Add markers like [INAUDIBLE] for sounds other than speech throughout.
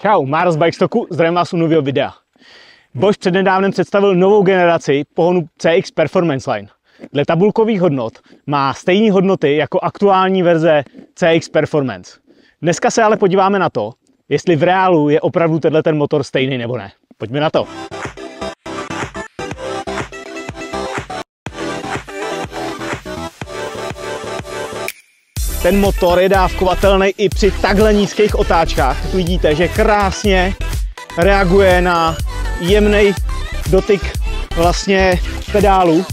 Čau, Mára z Bikestocku, zdravím vás u nového videa. Bosch přednedávnem představil novou generaci pohonu CX Performance Line. Dle tabulkových hodnot má stejné hodnoty jako aktuální verze CX Performance. Dneska se ale podíváme na to, jestli v reálu je opravdu tenhle ten motor stejný nebo ne. Pojďme na to. Ten motor je dávkovatelný i při takhle nízkých otáčkách. Tak vidíte, že krásně reaguje na jemný dotyk vlastně pedálu.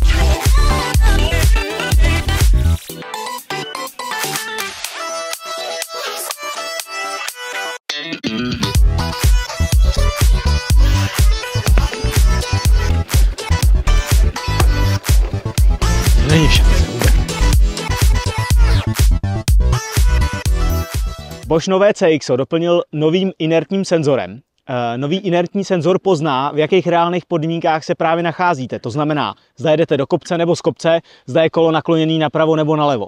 Bosch nové CXO doplnil novým inertním senzorem. Eh, nový inertní senzor pozná, v jakých reálných podmínkách se právě nacházíte. To znamená, zda jedete do kopce nebo z kopce, zda je kolo nakloněné napravo nebo nalevo.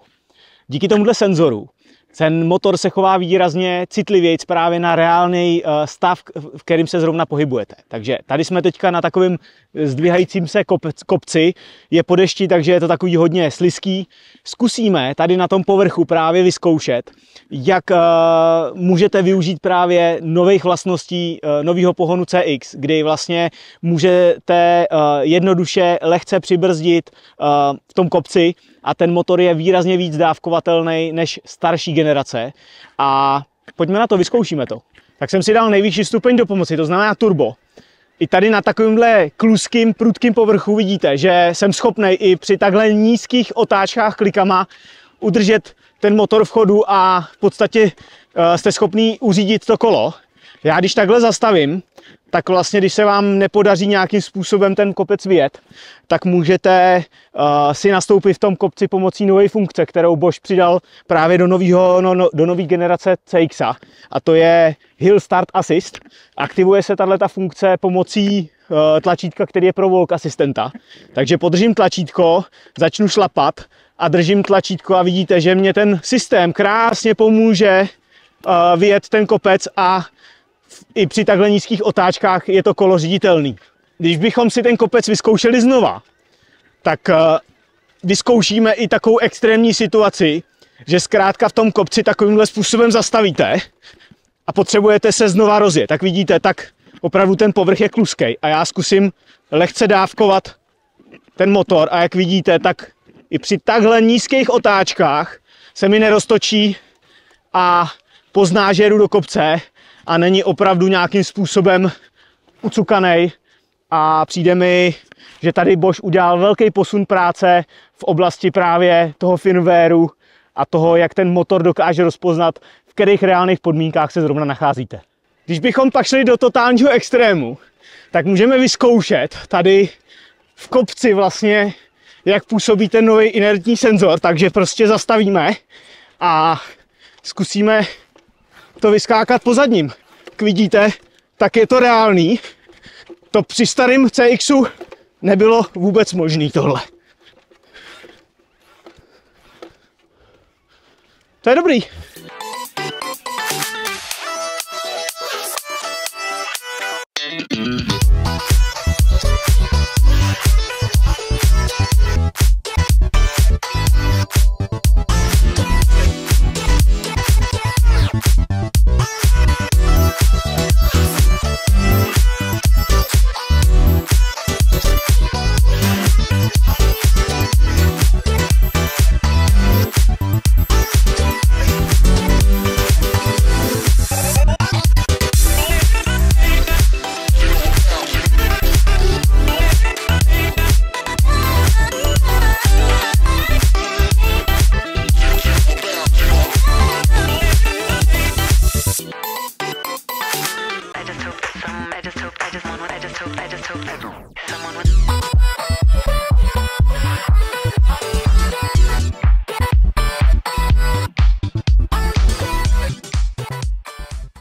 Díky tomuhle senzoru ten motor se chová výrazně citlivěji právě na reálný eh, stav, v kterým se zrovna pohybujete. Takže tady jsme teďka na takovém zdvíhajícím se kopci, je po dešti, takže je to takový hodně sliský. Zkusíme tady na tom povrchu právě vyzkoušet, jak eh, můžete využít právě nových vlastností eh, nového pohonu CX, kdy vlastně můžete jednoduše lehce přibrzdit v tom kopci a ten motor je výrazně víc dávkovatelný než starší generace generace a pojďme na to, vyzkoušíme to. Tak jsem si dal nejvyšší stupeň do pomoci, to znamená turbo. I tady na takovémhle kluským, prudkým povrchu vidíte, že jsem schopný i při takhle nízkých otáčkách klikama udržet ten motor v chodu a v podstatě eh, jste schopný uřídit to kolo. Já když takhle zastavím, tak vlastně, když se vám nepodaří nějakým způsobem ten kopec vyjet, tak můžete uh, si nastoupit v tom kopci pomocí nové funkce, kterou Bosch přidal právě do nové no, no, do nové generace CX. -a, a to je Hill Start Assist. Aktivuje se ta funkce pomocí uh, tlačítka, který je pro Volk asistenta. Takže podržím tlačítko, začnu šlapat a držím tlačítko a vidíte, že mě ten systém krásně pomůže uh, vyjet ten kopec a i při takhle nízkých otáčkách je to kolo řiditelný. Když bychom si ten kopec vyzkoušeli znova, tak eh, vyzkoušíme i takovou extrémní situaci, že zkrátka v tom kopci takovýmhle způsobem zastavíte a potřebujete se znova rozjet. Tak vidíte, tak opravdu ten povrch je kluskej a já zkusím lehce dávkovat ten motor a jak vidíte, tak i při takhle nízkých otáčkách se mi neroztočí a pozná, že jdu do kopce a není opravdu nějakým způsobem ucukaný. A přijde mi, že tady Bosch udělal velký posun práce v oblasti právě toho firmwareu a toho, jak ten motor dokáže rozpoznat, v kterých reálných podmínkách se zrovna nacházíte. Když bychom pak šli do totálního extrému, tak můžeme vyzkoušet tady v kopci vlastně, jak působí ten nový inertní senzor, takže prostě zastavíme a zkusíme to vyskákat po zadním. Jak vidíte, tak je to reálný. To při starém CXu nebylo vůbec možné tohle. To je dobrý. Mm-hmm.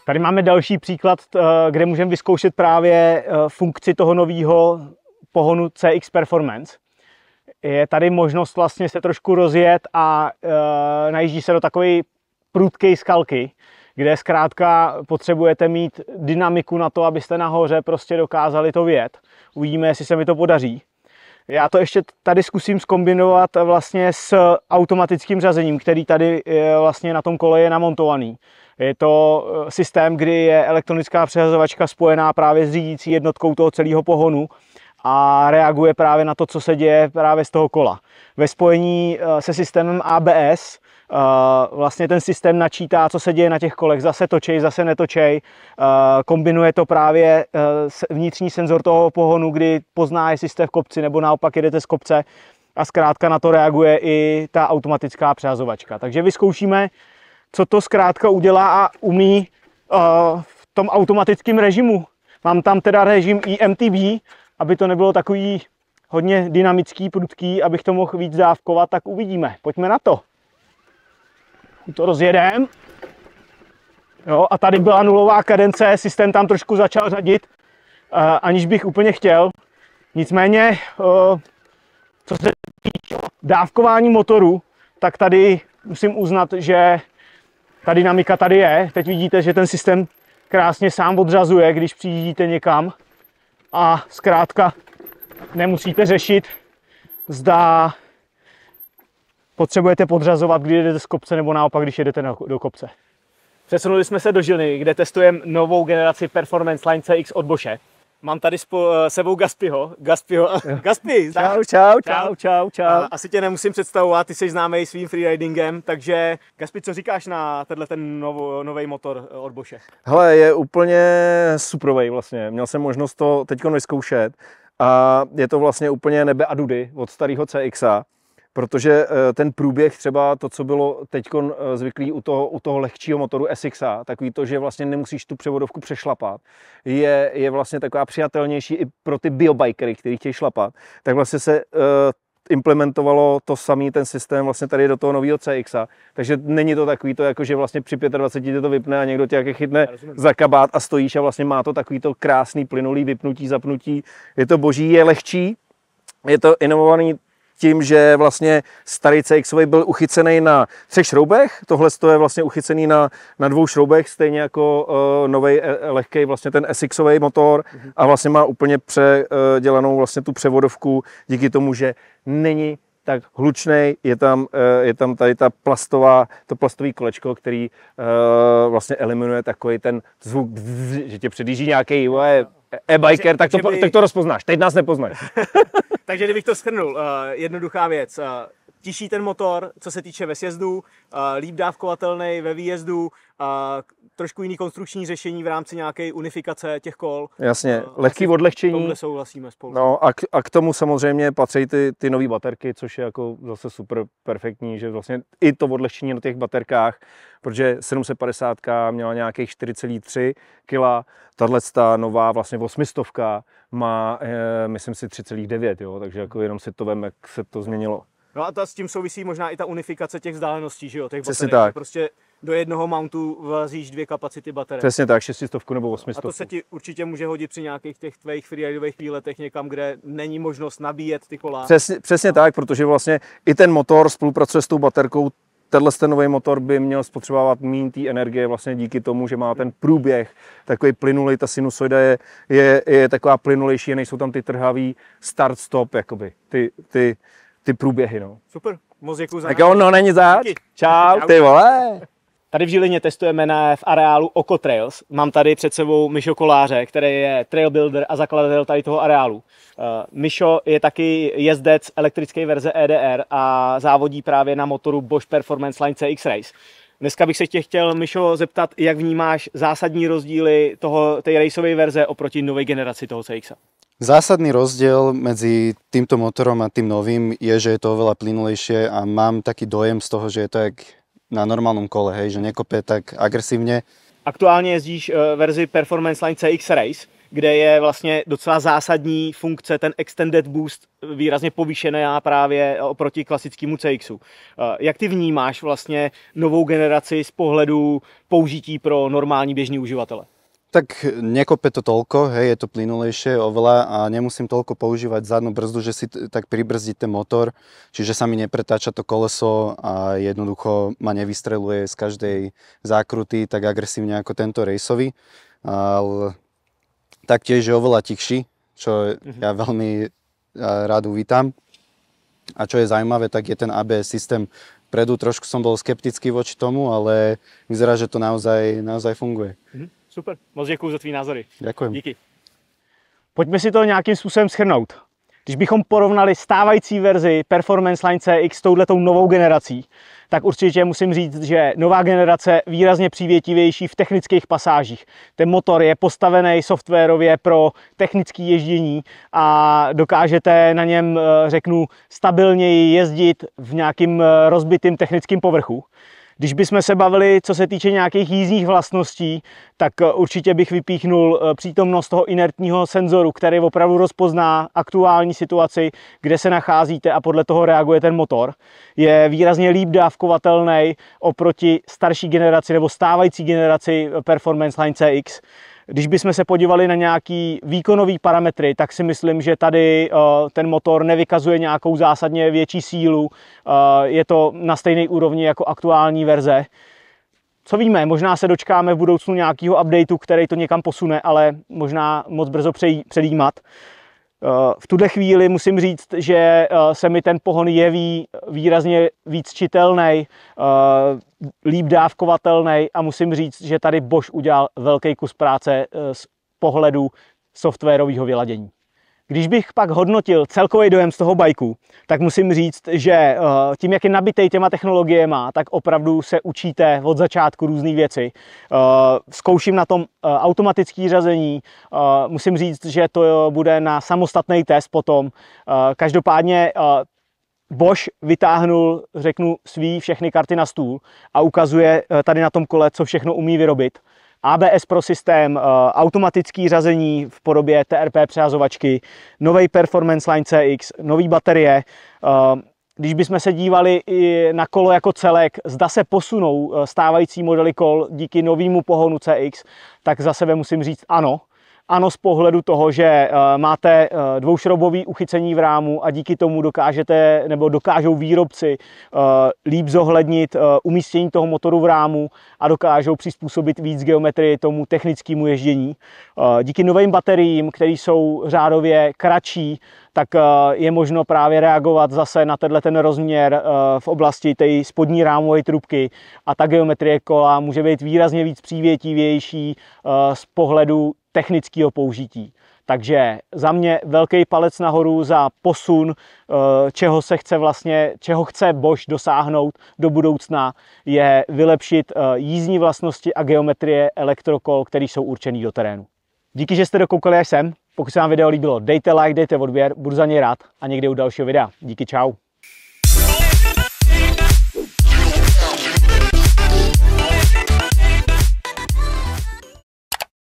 Tady máme další příklad, eh, kde můžeme vyzkoušet právě eh, funkci toho nového pohonu CX Performance. Je tady možnost vlastně se trošku rozjet a eh, najíždí se do takové prudké skalky, kde zkrátka potřebujete mít dynamiku na to, abyste nahoře prostě dokázali to vědět. Uvidíme, jestli se mi to podaří. Já to ještě tady zkusím skombinovat vlastně s automatickým řazením, který tady eh, vlastně na tom kole je namontovaný. Je to eh, systém, kdy je elektronická přehazovačka spojená právě s řídící jednotkou toho celého pohonu a reaguje právě na to, co se děje právě z toho kola. Ve spojení eh, se systémem ABS eh, vlastně ten systém načítá, co se děje na těch kolech, zase točej, zase netočej, eh, kombinuje to právě vnitřní senzor toho pohonu, kdy pozná, jestli jste v kopci nebo naopak jedete z kopce a zkrátka na to reaguje i ta automatická přehazovačka. Takže vyzkoušíme, co to zkrátka udělá a umí v tom automatickém režimu. Mám tam teda režim EMTB, aby to nebylo takový hodně dynamický, prudký, abych to mohl víc dávkovat, tak uvidíme. Pojďme na to. To rozjedem. Jo, a tady byla nulová kadence, systém tam trošku začal řadit, aniž bych úplně chtěl. Nicméně, co se týče dávkování motoru, tak tady musím uznat, že ta dynamika tady je. Teď vidíte, že ten systém krásně sám odřazuje, když přijíždíte někam a zkrátka nemusíte řešit, zda potřebujete podřazovat, když jedete z kopce, nebo naopak, když jedete do kopce. Přesunuli jsme se do Žiliny, kde testujeme novou generaci Performance Line CX od Bosche. Mám tady s eh, sebou Gaspiho. Gaspiho. [LAUGHS] Gaspi, čau, čau, čau, čau, čau. Asi tě nemusím představovat, ty jsi známý svým freeridingem, takže Gaspi, co říkáš na tenhle ten nový motor eh, od Bosche? Hele, je úplně superovej vlastně. Měl jsem možnost to teď vyzkoušet a je to vlastně úplně nebe a dudy od starého CX protože eh, ten průběh třeba to, co bylo teď eh, zvyklý u toho, u toho lehčího motoru SXA, takový to, že vlastně nemusíš tu převodovku přešlapat, je, je vlastně taková přijatelnější i pro ty biobikery, kteří chtějí šlapat, tak vlastně se eh, implementovalo to samý ten systém vlastně tady do toho nového CXA, Takže není to takový to, jako že vlastně při 25 tě to vypne a někdo tě jak chytne za kabát a stojíš a vlastně má to takový to krásný plynulý vypnutí, zapnutí. Je to boží, je lehčí, je to inovovaný tím, že vlastně starý CX byl uchycený na třech šroubech, tohle je vlastně uchycený na, na dvou šroubech, stejně jako uh, e, nový e, e, lehký vlastně ten SX motor mhm. a vlastně má úplně předělanou vlastně tu převodovku díky tomu, že není tak hlučný, je tam, je tam tady ta plastová, to plastové kolečko, který vlastně eliminuje takový ten zvuk, že tě předjíždí nějaký e-biker, tak to, tak to rozpoznáš. Teď nás nepoznáš. [LAUGHS] Takže kdybych to schrnul, uh, eh, jednoduchá věc. Uh, tiší ten motor, co se týče ve sjezdu, uh, líp dávkovatelný ve výjezdu, uh, trošku jiný konstrukční řešení v rámci nějaké unifikace těch kol. Jasně, lehký odlehčení. V souhlasíme spolu. No a k, a k tomu samozřejmě patří ty, ty nové baterky, což je jako zase super perfektní, že vlastně i to odlehčení na těch baterkách, protože 750 měla nějakých 4,3 kg, tahle nová vlastně 800 má, e, myslím si, 3,9, jo, takže jako jenom si to vem, jak se to změnilo. No a ta, s tím souvisí možná i ta unifikace těch vzdáleností, že jo, těch Přesně tak. Prostě do jednoho mountu vlazíš dvě kapacity baterie. Přesně tak, 600 nebo 800. A to se ti určitě může hodit při nějakých těch tvých freeridových výletech někam, kde není možnost nabíjet ty kola. Přesně, přesně no. tak, protože vlastně i ten motor spolupracuje s tou baterkou, tenhle ten nový motor by měl spotřebovat méně té energie vlastně díky tomu, že má ten průběh takový plynulý, ta sinusoida je, je, je taková plynulejší, nejsou tam ty trhavý start-stop, jakoby, ty, ty, ty průběhy, no. Super, moc děkuji za Tak jo, no není zač. Čau, ty vole. Tady v Žilině testujeme na, v areálu Oko Trails. Mám tady před sebou Mišo Koláře, který je trail builder a zakladatel tady toho areálu. Eh, Mišo je taky jezdec elektrické verze EDR a závodí právě na motoru Bosch Performance Line CX Race. Dneska bych se tě chtěl, Mišo, zeptat, jak vnímáš zásadní rozdíly toho, té raceové verze oproti nové generaci toho CX. Zásadný rozdiel medzi týmto motorom a tým novým je, že je to oveľa plynulejšie a mám taký dojem z toho, že je to jak na normálnom kole, hej, že nekope tak agresivně. Aktuálně jezdíš eh, verzi Performance Line CX Race, kde je vlastně docela zásadní funkce ten Extended Boost výrazně a právě oproti klasickému CXu. Eh, jak ty vnímáš vlastně novou generaci z pohledu použití pro normální běžní uživatele? Tak nekope to toľko, hej, je to plynulejšie oveľa a nemusím toľko používať zadnú brzdu, že si tak pribrzdí ten motor, čiže sa mi nepretáča to koleso a jednoducho ma nevystreluje z každej zákruty tak agresívne ako tento rejsový. Ale taktiež je oveľa tichší, čo mhm. ja veľmi e, rád uvítam. A čo je zaujímavé, tak je ten ABS systém predu. Trošku som bol skeptický voči tomu, ale vyzerá, že to naozaj, naozaj funguje. Mm-hmm. Super, moc děkuji za tvý názory. Děkuji. Díky. Pojďme si to nějakým způsobem schrnout. Když bychom porovnali stávající verzi Performance Line CX s touhletou novou generací, tak určitě musím říct, že nová generace výrazně přívětivější v technických pasážích. Ten motor je postavený softwarově pro technické ježdění a dokážete na něm, eh, řeknu, stabilněji jezdit v nějakým eh, rozbitým technickým povrchu. Když bychom se bavili, co se týče nějakých jízdních vlastností, tak eh, určitě bych vypíchnul eh, přítomnost toho inertního senzoru, který opravdu rozpozná aktuální situaci, kde se nacházíte a podle toho reaguje ten motor. Je výrazně líp dávkovatelný oproti starší generaci nebo stávající generaci eh, Performance Line CX. Když bychom se podívali na nějaký výkonový parametry, tak si myslím, že tady eh, ten motor nevykazuje nějakou zásadně větší sílu. Eh, je to na stejné úrovni jako aktuální verze. Co víme, možná se dočkáme v budoucnu nějakého updateu, který to někam posune, ale možná moc brzo předjímat. Eh, v tuhle chvíli musím říct, že eh, se mi ten pohon jeví výrazně víc čitelný, eh, líp dávkovatelný a musím říct, že tady Bosch udělal velký kus práce z pohledu softwarového vyladění. Když bych pak hodnotil celkový dojem z toho bajku, tak musím říct, že eh, tím, jak je nabitý těma má, tak opravdu se učíte od začátku různé věci. Eh, zkouším na tom eh, automatické řazení, musím říct, že to bude na samostatný test potom. Každopádně Bosch vytáhnul, řeknu, svý všechny karty na stůl a ukazuje tady na tom kole, co všechno umí vyrobit. ABS pro systém, eh, automatický řazení v podobě TRP přehazovačky, nový performance line CX, nový baterie. Eh, když bychom se dívali i na kolo jako celek, zda se posunou eh, stávající modely kol díky novému pohonu CX, tak za sebe musím říct ano. Ano, z pohledu toho, že eh, máte eh, dvoušroubový uchycení v rámu a díky tomu dokážete, nebo dokážou výrobci eh, líp zohlednit umístění toho motoru v rámu a dokážou přizpůsobit víc geometrii tomu technickému ježdění. Díky novým bateriím, které jsou řádově kratší, tak je možno právě reagovat zase na tenhle ten rozměr v oblasti té spodní rámové trubky a ta geometrie kola může být výrazně víc přívětivější z pohledu technického použití. Takže za mě velký palec nahoru za posun, eh, čeho se chce vlastně, čeho chce Bosch dosáhnout do budoucna, je vylepšit eh, jízdní vlastnosti a geometrie elektrokol, které jsou určený do terénu. Díky, že jste dokoukali až sem. Pokud se vám video líbilo, dejte like, dejte odběr, budu za něj rád a někdy u dalšího videa. Díky, čau.